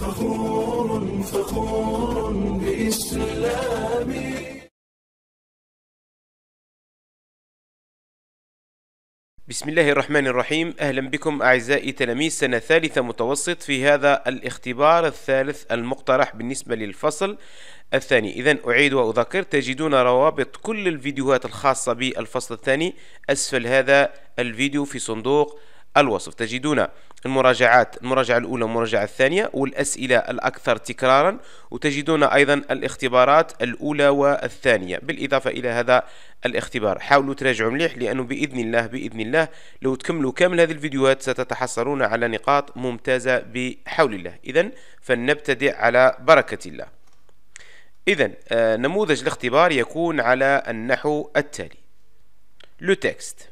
فخور فخور بإسلامي بسم الله الرحمن الرحيم أهلا بكم أعزائي تلاميذ سنة ثالثة متوسط في هذا الاختبار الثالث المقترح بالنسبة للفصل الثاني إذا أعيد وأذكر تجدون روابط كل الفيديوهات الخاصة بالفصل الثاني أسفل هذا الفيديو في صندوق الوصف تجدون المراجعات المراجعة الأولى والمراجعة الثانية والأسئلة الأكثر تكرارا وتجدون أيضا الاختبارات الأولى والثانية بالإضافة إلى هذا الاختبار حاولوا تراجعوا مليح لأنه بإذن الله بإذن الله لو تكملوا كامل هذه الفيديوهات ستتحصلون على نقاط ممتازة بحول الله إذا فلنبتدئ على بركة الله إذا آه، نموذج الاختبار يكون على النحو التالي لو تكست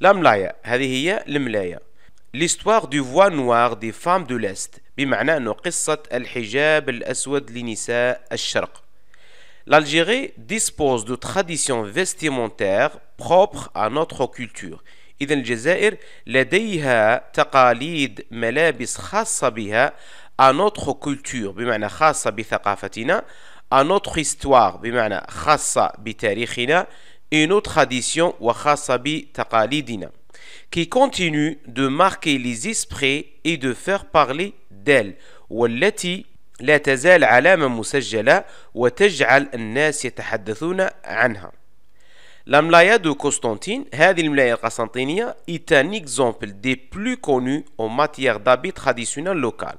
لا ملايا هذه هي الملايا ليستواغ دو فوا نوار دي فام دو ليست بمعنى أنه قصة الحجاب الأسود لنساء الشرق L'Algérie dispose de traditions vestimentaires propres à notre culture. إذا الجزائر لديها تقاليد ملابس خاصة بها à notre culture بمعنى خاصة بثقافتنا à notre histoire بمعنى خاصة بتاريخنا et nos traditions wakhasabi taqalidina, qui continue de marquer les esprits et de faire parler d'elles, والتي لا تزال علامة مسجلة وتجعل الناس يتحدثون عنها. La mlaya de Constantine, هذه الملاية القسنطينية, est un exemple des plus connus en matière d'habit traditionnel local.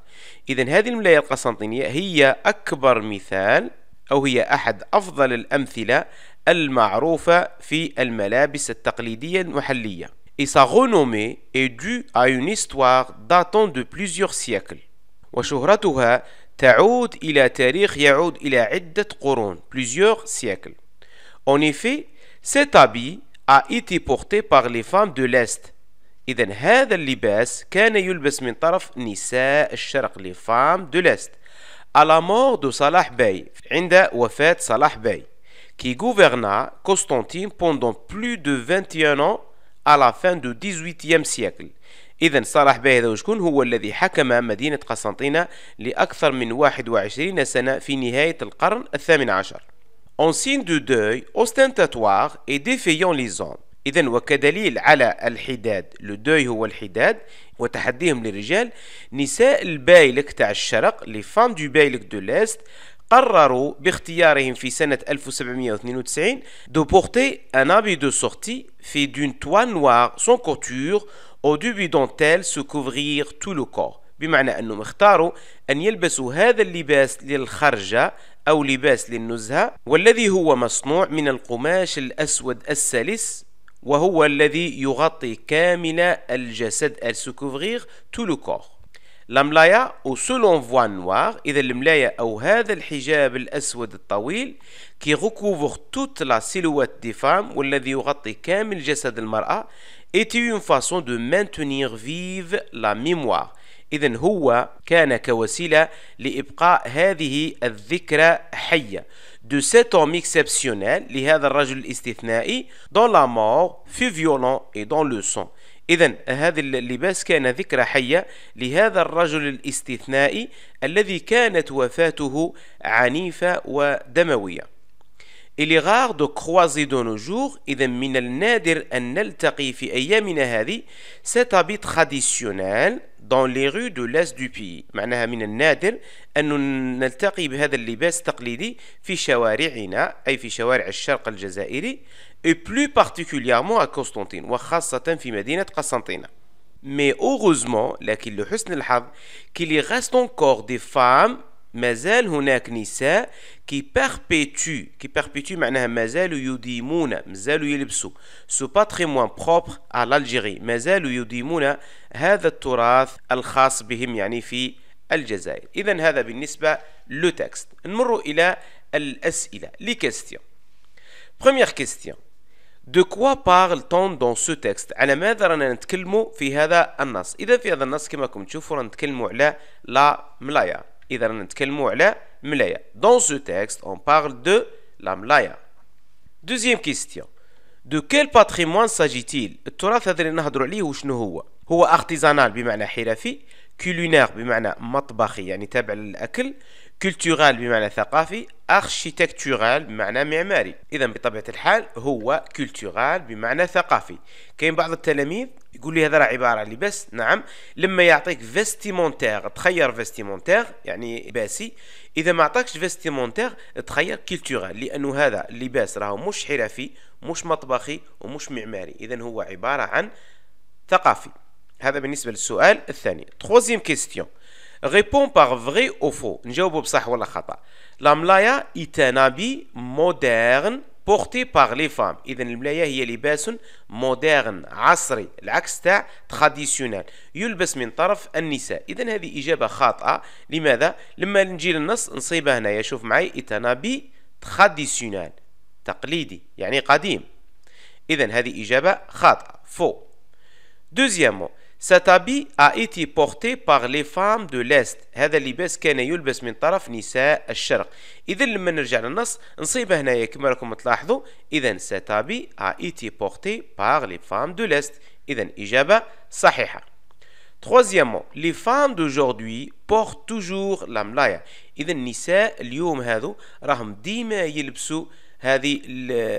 إذا هذه الملاية القسنطينية هي أكبر مثال أو هي أحد أفضل الأمثلة المعروفة في الملابس التقليدية المحلية et sa renommée est due à une histoire datant de plusieurs siècles وشهرتها تعود إلى تاريخ يعود إلى عدة قرون plusieurs siècles En effet, cet habit a été porté par les femmes de l'Est إذا هذا اللباس كان يلبس من طرف نساء الشرق les femmes de l'Est à la mort de Salah Bey عند وفاة صلاح باي qui gouverna Constantine pendant plus de 21 ans à la fin du 18e siècle إذا صلاح باهذا وشكون هو الذي حكم مدينة قسنطينة لأكثر من 21 سنة في نهاية القرن الثامن عشر En signe de deuil, ostentatoire et défayant les hommes إذا وكدليل على الحداد لو دوي هو الحداد وتحديهم للرجال نساء البايلك تاع الشرق لي فام دو بايلك دو ليست قرروا باختيارهم في سنة 1792 دو بورتي ان ابي دو سورتي في دون توا نوار سون كوتور او دو dont elle سو couvrir تو لو كور بمعنى أنهم اختاروا أن يلبسوا هذا اللباس للخرجة أو لباس للنزهة والذي هو مصنوع من القماش الأسود السلس وهو الذي يغطي كامل الجسد elle se تو لو كور الملايا وسولون فوا نوار اذا الملايا او هذا الحجاب الاسود الطويل كي غوكوفر توت لا سيلوات دي فام والذي يغطي كامل جسد المراه ايتي اون فاسون دو مانتونير فيف لا ميموار إذا هو كان كوسيلة لإبقاء هذه الذكرى حية دو سيت اوم exceptionnel لهذا الرجل الاستثنائي دون لا مور في فيولون اي دون لو سون إذا هذا اللباس كان ذكرى حية لهذا الرجل الاستثنائي الذي كانت وفاته عنيفة ودموية Il est rare de croiser de nos jours, إذا من النادر أن نلتقي في أيامنا هذه cet habit traditionnel دون لي رو دو لاس دو بي معناها من النادر أن نلتقي بهذا اللباس التقليدي في شوارعنا أي في شوارع الشرق الجزائري بلو بارتيكوليارمون ا كونستانتين وخاصة في مدينة قسنطينة مي اوغوزمون لكن لحسن الحظ كي لي غاست انكور دي فام مازال هناك نساء كي بيربيتو كي بيربيتو معناها مازال يديمون مازال يلبسوا سو باتريموان بروبر على الجيري مازال يديمون هذا التراث الخاص بهم يعني في الجزائر اذا هذا بالنسبه لو تكست نمر الى الاسئله لي كيستيون بروميير كيستيون De quoi parle-t-on dans ce texte على ماذا رانا نتكلموا في هذا النص إذا في هذا النص كما راكم تشوفوا رانا نتكلموا على لا ملايا اذا نتكلموا على ملايا دون سو تيكست اون بارل دو لا ملايا دوزيام كيستيون دو كيل باتريمون ساجيتيل التراث هذا اللي نهضروا عليه وشنو هو هو ارتيزانال بمعنى حرفي كولينير بمعنى مطبخي يعني تابع للاكل كولتورال بمعنى ثقافي اركيتكتورال بمعنى معماري اذا بطبيعه الحال هو كولتورال بمعنى ثقافي كاين بعض التلاميذ يقول لي هذا راه عباره عن لباس نعم لما يعطيك فيستيمونتير تخير فيستيمونتير يعني لباسي اذا ما عطاكش فيستيمونتير تخير كولتورال لانه هذا اللباس راهو مش حرفي مش مطبخي ومش معماري اذا هو عباره عن ثقافي هذا بالنسبه للسؤال الثاني تخوزيم كيستيون Répond par فو نجاوبو بصح La لا est un habit مودرن بورتي بار لي فام إذا الملايا هي لباس مودرن عصري العكس تاع تراديسيونال يلبس من طرف النساء. إذا هذه إجابة خاطئة. لماذا؟ لما نجي للنص نصيبها هنايا شوف معي إتنابي تراديسيونال تقليدي يعني قديم. إذا هذه إجابة خاطئة. فو. دوزيامون Cet habit a été porté par les femmes de l'Est هذا اللباس كان يلبس من طرف نساء الشرق إذا لما نرجع للنص نصيب هنا كما راكم تلاحظوا إذا cet habit a été porté par les femmes de l'Est إذا إجابة صحيحة Troisièmement, les femmes d'aujourd'hui portent toujours la mlaya. إذا النساء اليوم هذو راهم ديما يلبسوا هذه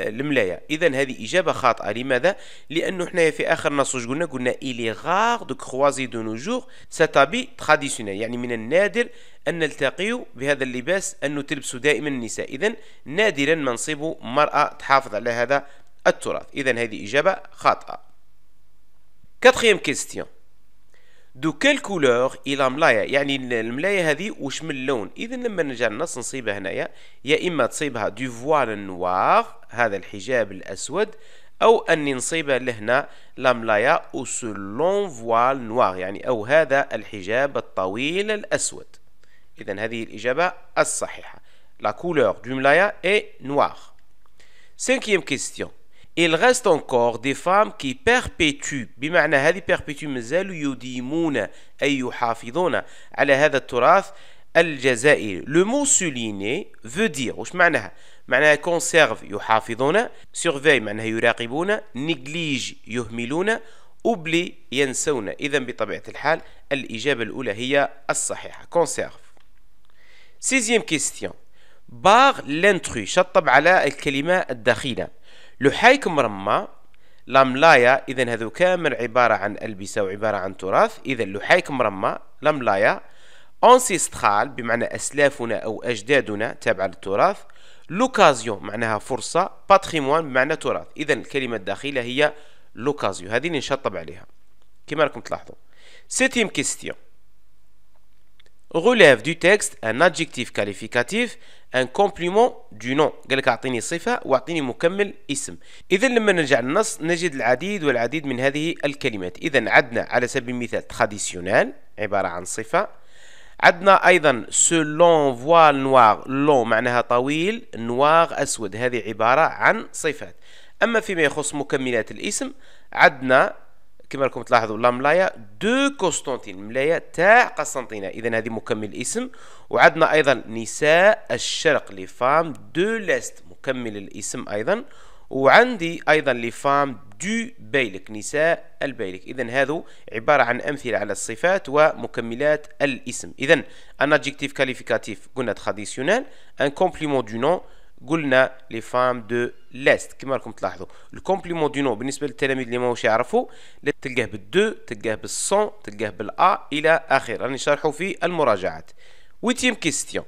الملايه اذا هذه اجابه خاطئه لماذا لانه حنايا في اخر نص قلنا قلنا الي غار دو كروازي دو نوجور ساتابي تراديسيونيل يعني من النادر ان نلتقي بهذا اللباس انه تلبس دائما النساء اذا نادرا ما نصيب مراه تحافظ على هذا التراث اذا هذه اجابه خاطئه كاتريم كيستيون دو كيل كولور الى ملايه يعني الملايه هذه واش من لون اذا لما نرجع النص نصيبها هنايا يا اما تصيبها دو فوال نوار هذا الحجاب الاسود او اني نصيبها لهنا لاملايا او سو لون فوال نوار يعني او هذا الحجاب الطويل الاسود اذا هذه الاجابه الصحيحه لا كولور دو ملايا اي نوار Cinquième كيستيون il reste encore des femmes qui perpétuent بمعنى هذه perpétuent مازالوا يديمون أي يحافظون على هذا التراث الجزائري لو مو سوليني veut dire واش معناها معناها كونسيرف يحافظون surveille معناها يراقبون néglige يهملون اوبلي ينسون اذا بطبيعه الحال الاجابه الاولى هي الصحيحه كونسيرف سيزيام كيستيون بار لانترو شطب على الكلمه الدخيله لحايك مرمى لاملايا اذا هذو كامل عباره عن البسه وعباره عن تراث اذا لحايك مرمى لاملايا اونسيسترال بمعنى اسلافنا او اجدادنا تابعه للتراث لوكازيون معناها فرصه باتريموان بمعنى تراث اذا الكلمه الداخله هي لوكازيون هذه اللي نشطب عليها كما راكم تلاحظوا سيتيم كيستيون غولاف دو تكست ان ادجكتيف كاليفيكاتيف ان كومبليمون دو نون قال لك اعطيني صفه واعطيني مكمل اسم اذا لما نرجع للنص نجد العديد والعديد من هذه الكلمات اذا عدنا على سبيل المثال تراديسيونال عباره عن صفه عندنا ايضا سولون فوال نوار لون معناها طويل نوار اسود هذه عباره عن صفات اما فيما يخص مكملات الاسم عندنا كما راكم تلاحظوا لا ملايا دو قسطنطين ملايا تاع قسنطينة اذا هذه مكمل الاسم وعندنا ايضا نساء الشرق لي فام دو ليست مكمل الاسم ايضا وعندي ايضا لي فام دو بيلك نساء البيلك اذا هذو عباره عن امثله على الصفات ومكملات الاسم اذا ان أدجيكتيف كاليفيكاتيف قلنا تخاديسيونال ان كومبليمون دو نون قلنا لي فام دو ليست كما راكم تلاحظوا الكومبليمون دو نو بالنسبه للتلاميذ اللي ماهوش يعرفوا تلقاه بالدو تلقاه بالسون تلقاه بالا الى اخره راني شرحوا في المراجعات ويتيم كيستيون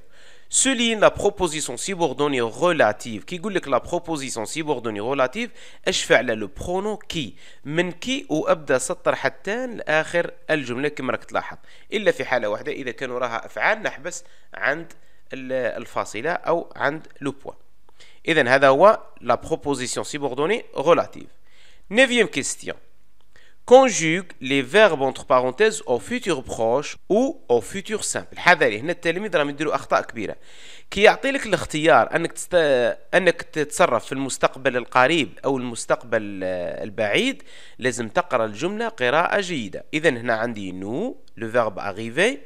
سولين لا بروبوزيسيون سيبوردوني غولاتيف كي يقول لك لا بروبوزيسيون سيبوردوني غولاتيف اشفع على لو برونو كي من كي وابدا سطر حتى لاخر الجمله كما راك تلاحظ الا في حاله واحده اذا كانوا راها افعال نحبس عند الفاصلة أو عند لو بوان إذا هذا هو لا بروبوزيسيون سيبوردوني ريلاتيف نيفيام كيستيون conjugue les verbes entre parenthèses au futur proche ou au futur simple حذري هنا التلاميذ راهم يديروا اخطاء كبيره كي يعطي لك الاختيار انك تست... انك تتصرف في المستقبل القريب او المستقبل البعيد لازم تقرا الجمله قراءه جيده اذا هنا عندي نو لو فيرب arriver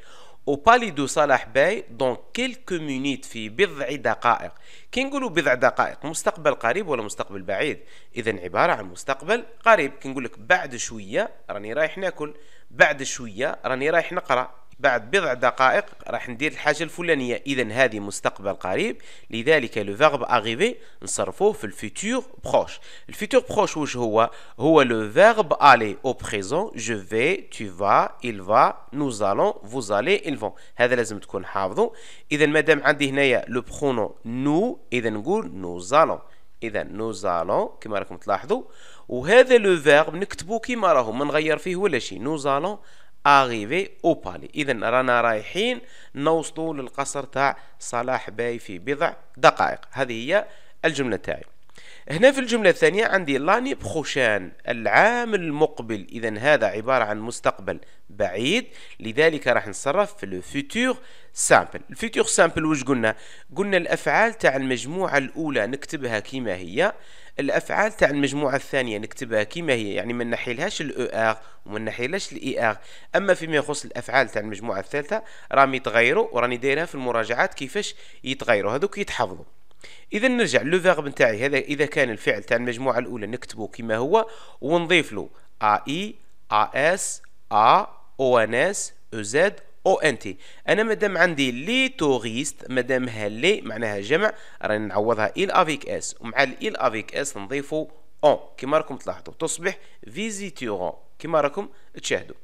وبالي دو صلاح باي دونك كيلكو مينيت في بضع دقائق كي نقولوا بضع دقائق مستقبل قريب ولا مستقبل بعيد اذا عباره عن مستقبل قريب كي نقول لك بعد شويه راني رايح ناكل بعد شويه راني رايح نقرا بعد بضع دقائق راح ندير الحاجه الفلانيه اذا هذه مستقبل قريب لذلك لو فيرب اغيفي نصرفوه في الفيتور بروش الفيتور بروش واش هو هو لو فيرب الي او بريزون جو في تو فا il va nous allons vous allez ils vont هذا لازم تكون حافظو اذا مادام عندي هنايا لو برونو نو اذا نقول nous allons اذا nous allons كما راكم تلاحظوا وهذا لو فيرب نكتبو كيما راهو ما نغير فيه ولا شيء nous allons اغيفي او بالي اذا رانا رايحين نوصلوا للقصر تاع صلاح باي في بضع دقائق هذه هي الجمله تاعي هنا في الجملة الثانية عندي لاني بخوشان العام المقبل إذا هذا عبارة عن مستقبل بعيد لذلك راح نصرف في لو فيتور سامبل الفيتور سامبل واش قلنا قلنا الافعال تاع المجموعه الاولى نكتبها كيما هي الافعال تاع المجموعه الثانيه نكتبها كيما هي يعني ما نحيلهاش الاو ار e وما نحيلهاش الاي ار e اما فيما يخص الافعال تاع المجموعه الثالثه راهم يتغيروا وراني دايرها في المراجعات كيفاش يتغيروا هذوك يتحفظوا اذا نرجع لو فيرب نتاعي هذا اذا كان الفعل تاع المجموعه الاولى نكتبه كيما هو ونضيف له اي ا اس ا او ان اس او زد او انتي انا مادام عندي لي توريست مادامها لي معناها جمع راني نعوضها ال افيك اس ومع الايل افيك اس نضيفو او كيما راكم تلاحظوا تصبح فيزيتورون كيما راكم تشاهدوا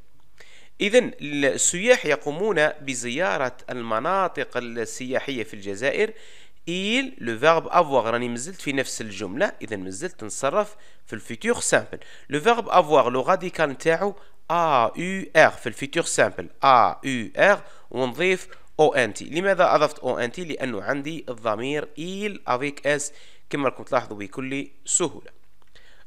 إذا السياح يقومون بزيارة المناطق السياحية في الجزائر إيل لو فيرب أفواغ راني مازلت في نفس الجملة إذا مازلت نصرف في الفيتور سامبل لو فيرب أفواغ لو راديكال نتاعو R في الفيتور سامبل R ونضيف T لماذا أضفت T لأنه عندي الضمير إيل أفيك إس كما راكم تلاحظوا بكل سهولة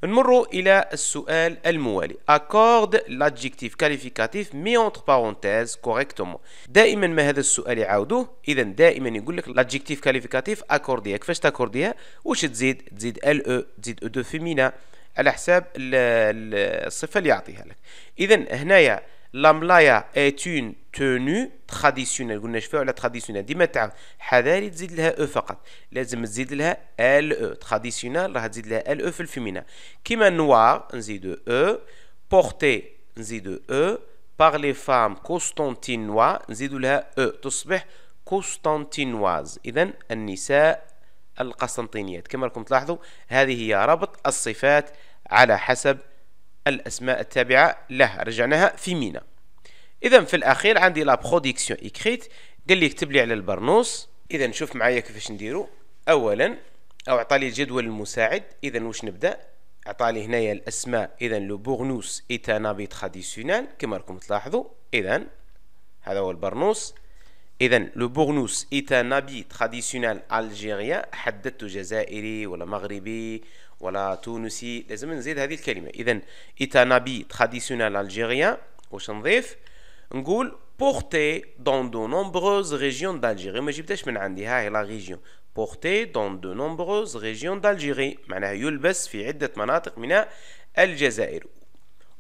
نمر إلى السؤال الموالي أكورد لادجيكتيف كاليفيكاتيف مي أونتر بارونتيز كوريكتومون دائما ما هذا السؤال يعاودوه إذا دائما يقول لك لادجيكتيف كاليفيكاتيف أكورديا كيفاش تأكورديا واش تزيد تزيد ال أو e، تزيد أو دو فيمينا على حساب الصفه اللي يعطيها لك اذا هنايا لاملايا اتون تونو تراديسيونيل قلنا شفاو على تراديسيونيل ديما تاع حذاري تزيد لها او e فقط لازم تزيد لها ال او تراديسيونيل راح تزيد لها ال او e في الفيمينا كيما نوار نزيد او بورتي نزيد او باغ لي فام قسطنطينوا نزيدو لها او e. تصبح قسطنطينواز اذا النساء القسطنطينيات كما راكم تلاحظوا هذه هي ربط الصفات على حسب الأسماء التابعة لها رجعناها في مينا إذا في الأخير عندي لا خوديكسيون إكريت قال لي اكتب لي على البرنوس إذا شوف معايا كيفاش نديرو أولا أو عطالي الجدول المساعد إذا واش نبدأ عطالي هنايا الأسماء إذا لو بورنوس إيتا نابي تراديسيونال كما راكم تلاحظوا إذا هذا هو البرنوس اذا لو بورنوس ايتا نبي تراديسيونال الجيريان حددت جزائري ولا مغربي ولا تونسي لازم نزيد هذه الكلمه اذا ايتا نبي تراديسيونال الجيريان واش نضيف نقول بورتي دون دو نومبروز ريجيون دالجيري ما جبتهاش من عندي ها هي لا ريجيون بورتي دون دو نومبروز ريجيون دالجيري معناها يلبس في عده مناطق من الجزائر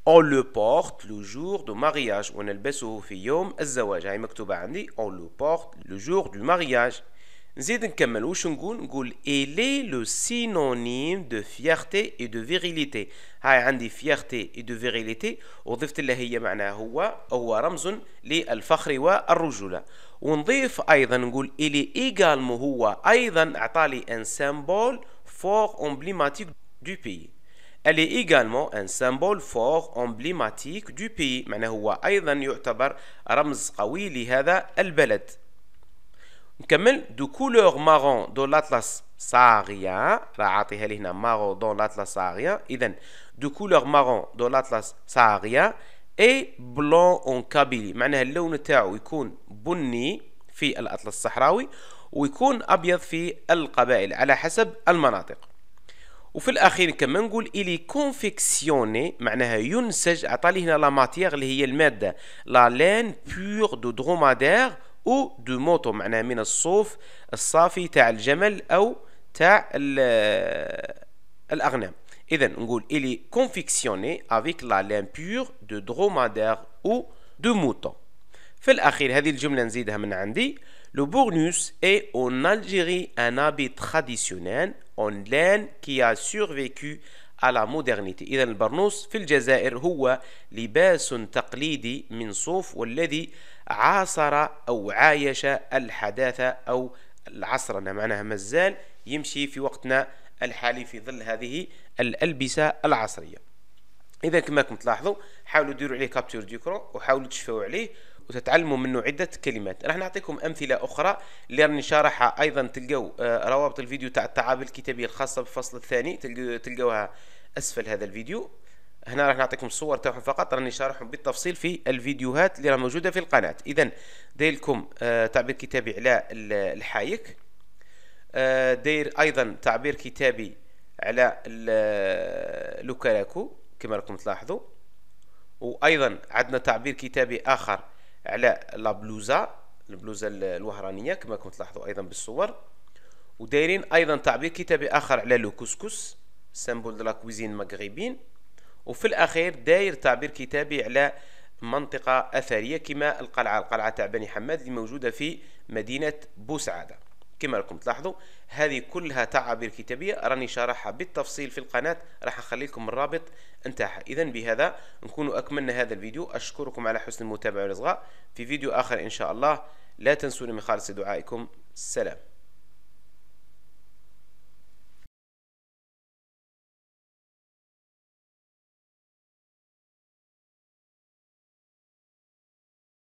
on le porte le jour du mariage on ونلبسه في يوم الزواج هاي مكتوبة عندي on le porte le jour du mariage نزيد نكمل واش نقول نقول il est le synonyme de fierté et de virilité هاي عندي fierté et de virilité وضفت له هي معناها هو هو رمز للفخر والرجولة ونضيف أيضا نقول il est également هو أيضا أعطالي ان symbole fort emblématique du pays Elle est également un symbole fort emblématique du pays معناه هو أيضا يعتبر رمز قوي لهذا البلد نكمل دو كولور مارون دو لاتلاس ساغيا راه عاطيها لي هنا مارون دو لاتلاس ساغيا إذا دو كولور مارون دو لاتلاس ساغيا اي بلون اون كابيلي معناها اللون تاعو يكون بني في الأطلس الصحراوي ويكون أبيض في القبائل على حسب المناطق وفي الاخير كما نقول الي كونفيكسيوني معناها ينسج عطى لي هنا لا ماتيير اللي هي الماده لا لين بيغ دو دروماديغ او دو موتو معناها من الصوف الصافي تاع الجمل او تاع الاغنام اذا نقول الي كونفيكسيوني افيك لا لين بيغ دو دروماديغ او دو موتو في الاخير هذه الجمله نزيدها من عندي Le Bournus est en Algérie un habit traditionnel en laine qui a survécu على مودرنيتي اذا البرنوس في الجزائر هو لباس تقليدي من صوف والذي عاصر او عايش الحداثه او العصرنه معناها مازال يمشي في وقتنا الحالي في ظل هذه الالبسه العصريه اذا كما راكم تلاحظوا حاولوا ديروا عليه كابتور ديكرو وحاولوا تشفوا عليه وتتعلموا منه عدة كلمات راح نعطيكم أمثلة أخرى راني شارحها أيضا تلقوا آه، روابط الفيديو تاع التعابير الكتابية الخاصة بالفصل الثاني تلقوها أسفل هذا الفيديو هنا راح نعطيكم الصور تاعهم فقط راني شارحهم بالتفصيل في الفيديوهات اللي راه موجوده في القناه اذا داير لكم آه، تعبير كتابي على الحايك آه، داير ايضا تعبير كتابي على لوكاراكو كما راكم تلاحظوا وايضا عندنا تعبير كتابي اخر على لا بلوزا البلوزه الوهرانيه كما كنت تلاحظوا ايضا بالصور ودايرين ايضا تعبير كتابي اخر على لو كسكس سيمبول دو لا كوزين مغربين وفي الاخير داير تعبير كتابي على منطقه اثريه كما القلعه القلعه تاع بني حماد اللي موجوده في مدينه بوسعاده كما راكم تلاحظوا هذه كلها تعابير كتابيه راني شارحها بالتفصيل في القناه راح اخلي لكم الرابط نتاعها اذا بهذا نكون اكملنا هذا الفيديو اشكركم على حسن المتابعه والاصغاء في فيديو اخر ان شاء الله لا تنسوني من خالص دعائكم سلام